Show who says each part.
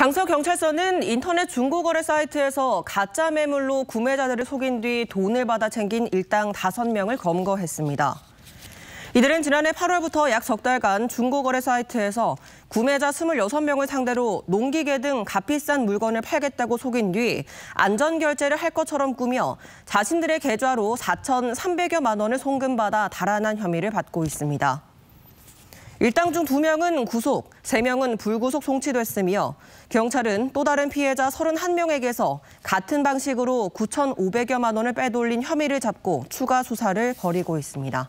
Speaker 1: 강서경찰서는 인터넷 중고거래 사이트에서 가짜 매물로 구매자들을 속인 뒤 돈을 받아 챙긴 일당 5명을 검거했습니다. 이들은 지난해 8월부터 약 석 달간 중고거래 사이트에서 구매자 26명을 상대로 농기계 등 값비싼 물건을 팔겠다고 속인 뒤 안전결제를 할 것처럼 꾸며 자신들의 계좌로 4,300여만 원을 송금받아 달아난 혐의를 받고 있습니다. 일당 중 두명은 구속, 세명은 불구속 송치됐으며 경찰은 또 다른 피해자 31명에게서 같은 방식으로 9,500여만 원을 빼돌린 혐의를 잡고 추가 수사를 벌이고 있습니다.